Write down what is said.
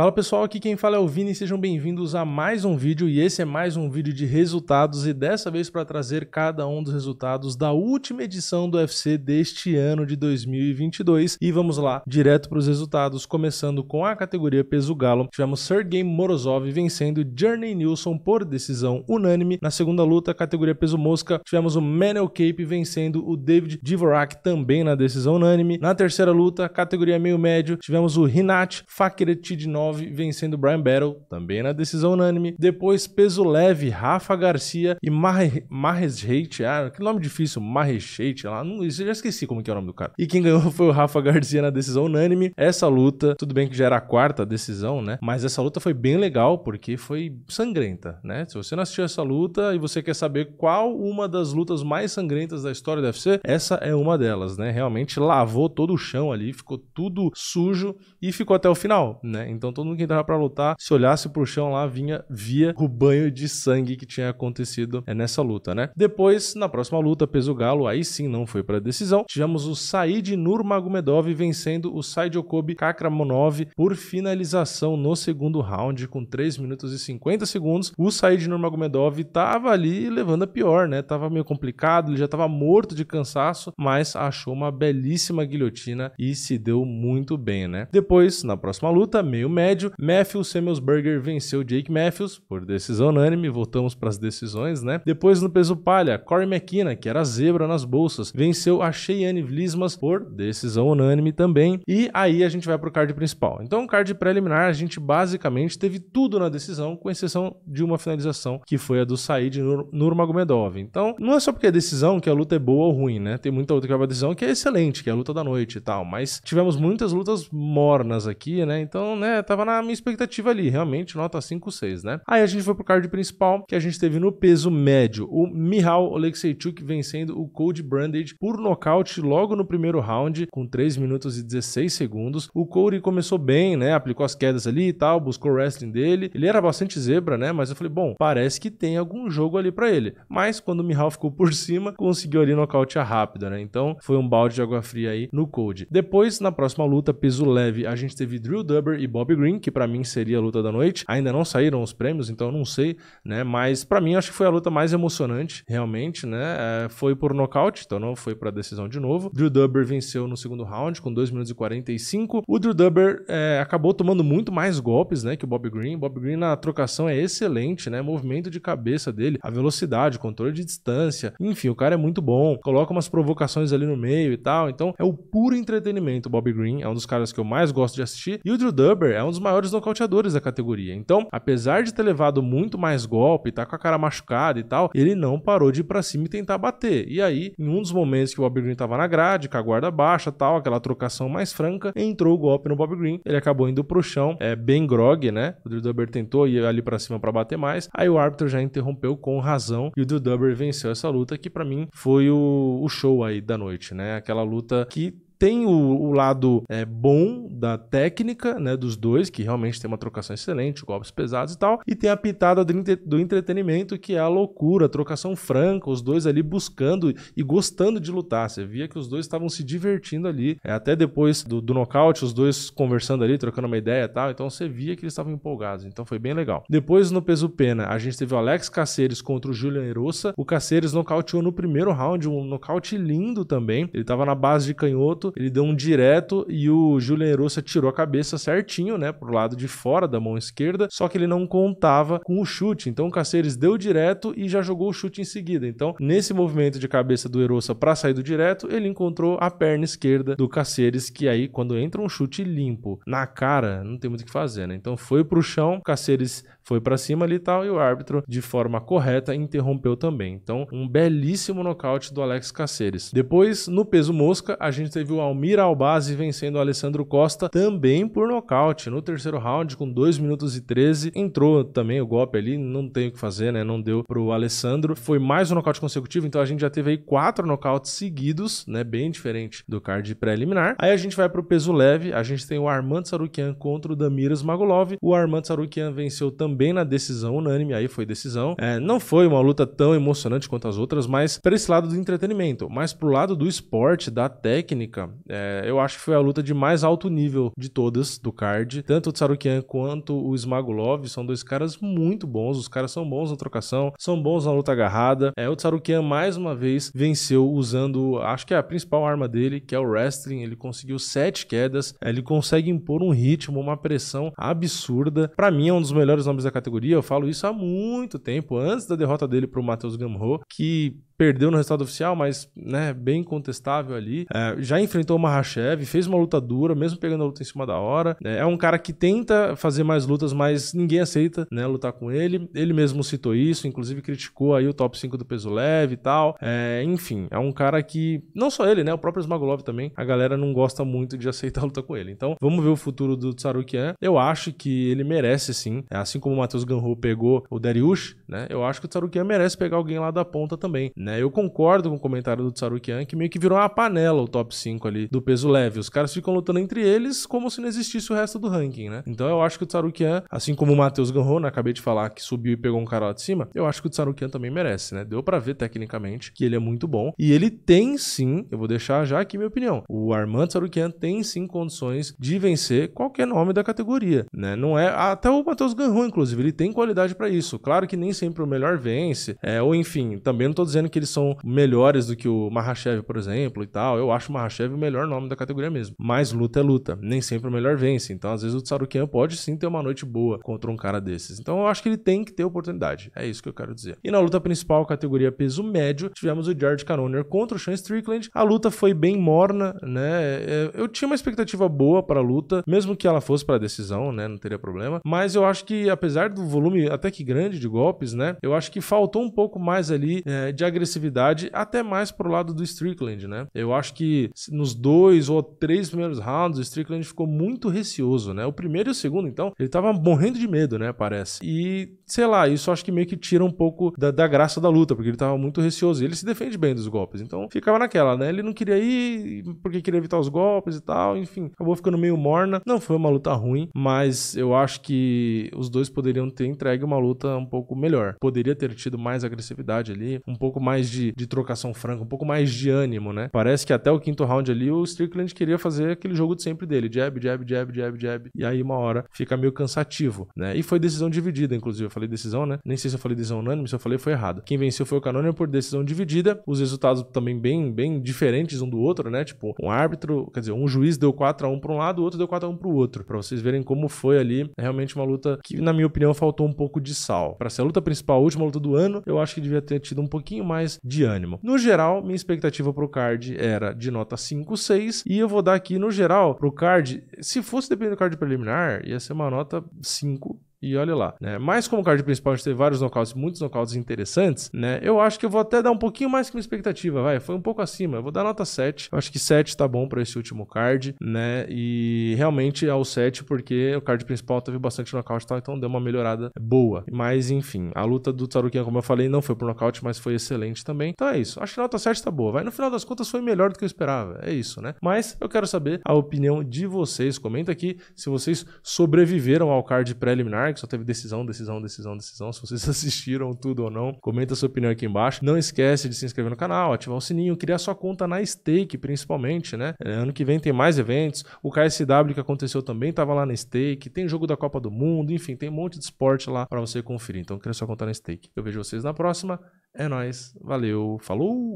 Fala pessoal, aqui quem fala é o Vini, sejam bem-vindos a mais um vídeo e esse é mais um vídeo de resultados e dessa vez para trazer cada um dos resultados da última edição do UFC deste ano de 2022 e vamos lá direto para os resultados, começando com a categoria peso galo, tivemos Sergei Morozov vencendo Journey Nilsson por decisão unânime, na segunda luta, categoria peso mosca, tivemos o Manel Cape vencendo o David Dvorak também na decisão unânime, na terceira luta, categoria meio médio, tivemos o Rinat Fakiretidinov 9, vencendo Brian Battle, também na decisão unânime. Depois, peso leve, Rafa Garcia e Mahrez Hate. Ah, que nome difícil, Mahrez Hate. Lá, não, eu já esqueci como que é o nome do cara. E quem ganhou foi o Rafa Garcia na decisão unânime. Essa luta, tudo bem que já era a quarta decisão, né? Mas essa luta foi bem legal porque foi sangrenta, né? Se você não assistiu essa luta e você quer saber qual uma das lutas mais sangrentas da história do UFC, essa é uma delas, né? Realmente lavou todo o chão ali, ficou tudo sujo e ficou até o final, né? Então todo mundo que entrava para lutar, se olhasse pro chão lá, vinha, via o banho de sangue que tinha acontecido é, nessa luta, né? Depois, na próxima luta, peso galo, aí sim não foi para decisão. Tivemos o Said Nurmagomedov vencendo o Saidiokobi Kakramonov por finalização no segundo round com 3 minutos e 50 segundos. O Said Nurmagomedov tava ali levando a pior, né? Tava meio complicado, ele já tava morto de cansaço, mas achou uma belíssima guilhotina e se deu muito bem, né? Depois, na próxima luta, meio médio, Matthew Semelsberger venceu Jake Matthews por decisão unânime, voltamos para as decisões, né? Depois no peso palha, Corey McKenna, que era zebra nas bolsas, venceu a Cheyenne Vlismas por decisão unânime também. E aí a gente vai para o card principal. Então, card preliminar, a gente basicamente teve tudo na decisão, com exceção de uma finalização, que foi a do Said Nur Nurmagomedov. Então, não é só porque é decisão que a luta é boa ou ruim, né? Tem muita luta que é uma decisão que é excelente, que é a luta da noite e tal, mas tivemos muitas lutas mornas aqui, né? Então, né, tava na minha expectativa ali, realmente nota 5, 6, né? Aí a gente foi pro card principal, que a gente teve no peso médio, o Mihal Alexeichuk vencendo o Code Branded por nocaute logo no primeiro round, com 3 minutos e 16 segundos. O Cody começou bem, né? Aplicou as quedas ali e tal, buscou o wrestling dele. Ele era bastante zebra, né? Mas eu falei, bom, parece que tem algum jogo ali para ele. Mas quando o Mihal ficou por cima, conseguiu ali nocautear rápido, né? Então foi um balde de água fria aí no Cody. Depois, na próxima luta, peso leve, a gente teve Drew Dubber e Bobby Green, que para mim seria a luta da noite. Ainda não saíram os prêmios, então eu não sei, né? Mas para mim acho que foi a luta mais emocionante, realmente, né? É, foi por nocaute, então não foi para decisão de novo. Drew Dubber venceu no segundo round com 2 minutos e 45. O Drew Dubber é, acabou tomando muito mais golpes, né, que o Bob Green. Bob Green na trocação é excelente, né? Movimento de cabeça dele, a velocidade, controle de distância. Enfim, o cara é muito bom. Coloca umas provocações ali no meio e tal. Então é o puro entretenimento. O Bob Green é um dos caras que eu mais gosto de assistir. E o Drew Dubber é um um dos maiores nocauteadores da categoria. Então, apesar de ter levado muito mais golpe, tá com a cara machucada e tal, ele não parou de ir pra cima e tentar bater. E aí, em um dos momentos que o Bob Green tava na grade, com a guarda baixa tal, aquela trocação mais franca, entrou o golpe no Bob Green, ele acabou indo pro chão, é bem grog, né? O Drew Dubber tentou ir ali para cima para bater mais, aí o árbitro já interrompeu com razão e o Drew Dubber venceu essa luta que para mim foi o, o show aí da noite, né? Aquela luta que tem o, o lado é, bom da técnica, né, dos dois, que realmente tem uma trocação excelente, golpes pesados e tal, e tem a pitada do, entre, do entretenimento, que é a loucura, a trocação franca, os dois ali buscando e gostando de lutar. Você via que os dois estavam se divertindo ali, é, até depois do, do nocaute, os dois conversando ali, trocando uma ideia e tal, então você via que eles estavam empolgados, então foi bem legal. Depois, no peso pena, a gente teve o Alex Caceres contra o Julian Erosa o Caceres nocauteou no primeiro round, um nocaute lindo também, ele tava na base de canhoto, ele deu um direto e o Julian Erosa tirou a cabeça certinho, né, pro lado de fora da mão esquerda, só que ele não contava com o chute. Então o Caceres deu direto e já jogou o chute em seguida. Então, nesse movimento de cabeça do Erosa para sair do direto, ele encontrou a perna esquerda do Caceres, que aí quando entra um chute limpo na cara, não tem muito o que fazer, né? Então foi pro chão, o Caceres foi para cima ali e tal, e o árbitro, de forma correta, interrompeu também. Então, um belíssimo nocaute do Alex Caceres. Depois, no peso mosca, a gente teve o Almir Albazi vencendo o Alessandro Costa também por nocaute. No terceiro round, com 2 minutos e 13, entrou também o golpe ali, não tem o que fazer, né? Não deu pro Alessandro. Foi mais um nocaute consecutivo, então a gente já teve aí quatro nocautes seguidos, né? Bem diferente do card preliminar. Aí a gente vai pro peso leve, a gente tem o Armand Sarukian contra o Damiras Magulov O Armand Sarukian venceu também na decisão unânime, aí foi decisão. É, não foi uma luta tão emocionante quanto as outras, mas para esse lado do entretenimento, mas pro lado do esporte, da técnica, é, eu acho que foi a luta de mais alto nível de todas do card. Tanto o Tsarukian quanto o Smagulov são dois caras muito bons. Os caras são bons na trocação, são bons na luta agarrada. É, o Tsarukian, mais uma vez, venceu usando, acho que é a principal arma dele, que é o wrestling. Ele conseguiu sete quedas, é, ele consegue impor um ritmo, uma pressão absurda. Para mim, é um dos melhores nomes da categoria. Eu falo isso há muito tempo, antes da derrota dele pro Matheus Gamro, que perdeu no resultado oficial, mas né, bem contestável ali. É, já enfrentou o Mahashev, fez uma luta dura, mesmo pegando a luta em cima da hora. É, é um cara que tenta fazer mais lutas, mas ninguém aceita né, lutar com ele. Ele mesmo citou isso, inclusive criticou aí o top 5 do peso leve e tal. É, enfim, é um cara que, não só ele, né, o próprio Smagulov também, a galera não gosta muito de aceitar a luta com ele. Então, vamos ver o futuro do Tsarukian. Eu acho que ele merece sim, é, assim como o Matheus Ganho pegou o Dariush, né, eu acho que o Tsarukian merece pegar alguém lá da ponta também, né? né? Eu concordo com o comentário do Tsarukian que meio que virou uma panela o top 5 ali do peso leve. Os caras ficam lutando entre eles como se não existisse o resto do ranking, né? Então eu acho que o Tsarukian, assim como o Matheus Ganrona, né? acabei de falar que subiu e pegou um cara lá de cima, eu acho que o Tsarukian também merece, né? Deu para ver tecnicamente que ele é muito bom e ele tem sim, eu vou deixar já aqui minha opinião. O Armand Tsarukian tem sim condições de vencer qualquer nome da categoria, né? Não é até o Matheus Ganron, inclusive, ele tem qualidade para isso. Claro que nem sempre o melhor vence, é, ou enfim, também não tô dizendo que eles são melhores do que o Mahashev, por exemplo, e tal. Eu acho o Mahashev o melhor nome da categoria mesmo. Mas luta é luta. Nem sempre o melhor vence. Então, às vezes, o Tsarukian pode sim ter uma noite boa contra um cara desses. Então, eu acho que ele tem que ter oportunidade. É isso que eu quero dizer. E na luta principal, categoria peso médio, tivemos o George Canoner contra o Sean Strickland. A luta foi bem morna, né? É, eu tinha uma expectativa boa para a luta, mesmo que ela fosse para decisão, né? Não teria problema. Mas eu acho que, apesar do volume até que grande de golpes, né? Eu acho que faltou um pouco mais ali é, de agressividade agressividade, até mais pro lado do Strickland, né? Eu acho que nos dois ou três primeiros rounds, o Strickland ficou muito receoso, né? O primeiro e o segundo, então, ele tava morrendo de medo, né? Parece. E, sei lá, isso acho que meio que tira um pouco da, da graça da luta, porque ele tava muito receoso. E ele se defende bem dos golpes, então ficava naquela, né? Ele não queria ir porque queria evitar os golpes e tal, enfim, acabou ficando meio morna. Não foi uma luta ruim, mas eu acho que os dois poderiam ter entregue uma luta um pouco melhor. Poderia ter tido mais agressividade ali, um pouco mais mais de, de trocação franca, um pouco mais de ânimo, né? Parece que até o quinto round ali o Strickland queria fazer aquele jogo de sempre dele: jab, jab, jab, jab, jab. E aí uma hora fica meio cansativo, né? E foi decisão dividida, inclusive. Eu falei decisão, né? Nem sei se eu falei decisão unânime, se eu falei foi errado. Quem venceu foi o Canônia por decisão dividida. Os resultados também bem, bem diferentes um do outro, né? Tipo, um árbitro, quer dizer, um juiz deu 4 a 1 para um lado, o outro deu 4 a 1 para o outro. Para vocês verem como foi ali, é realmente uma luta que na minha opinião faltou um pouco de sal. Para ser a luta principal, a última luta do ano, eu acho que devia ter tido um pouquinho mais mais de ânimo. No geral, minha expectativa para o card era de nota 5, 6, e eu vou dar aqui no geral para o card, se fosse dependendo do card preliminar, ia ser uma nota 5, e olha lá, né? Mas como o card principal a gente teve vários nocautes, muitos nocautes interessantes, né? Eu acho que eu vou até dar um pouquinho mais que minha expectativa, vai. Foi um pouco acima. Eu vou dar nota 7. Eu acho que 7 tá bom para esse último card, né? E realmente é o 7 porque o card principal teve bastante nocaute e tal, então deu uma melhorada boa. Mas enfim, a luta do Tsarukian, como eu falei, não foi por nocaute, mas foi excelente também. Então é isso. Acho que a nota 7 tá boa, vai. No final das contas foi melhor do que eu esperava. É isso, né? Mas eu quero saber a opinião de vocês. Comenta aqui se vocês sobreviveram ao card preliminar que só teve decisão, decisão, decisão, decisão. Se vocês assistiram tudo ou não, comenta sua opinião aqui embaixo. Não esquece de se inscrever no canal, ativar o sininho, criar sua conta na Stake, principalmente, né? É, ano que vem tem mais eventos. O KSW que aconteceu também estava lá na Stake. Tem jogo da Copa do Mundo, enfim, tem um monte de esporte lá para você conferir. Então, cria sua conta na Stake. Eu vejo vocês na próxima. É nóis. Valeu. Falou!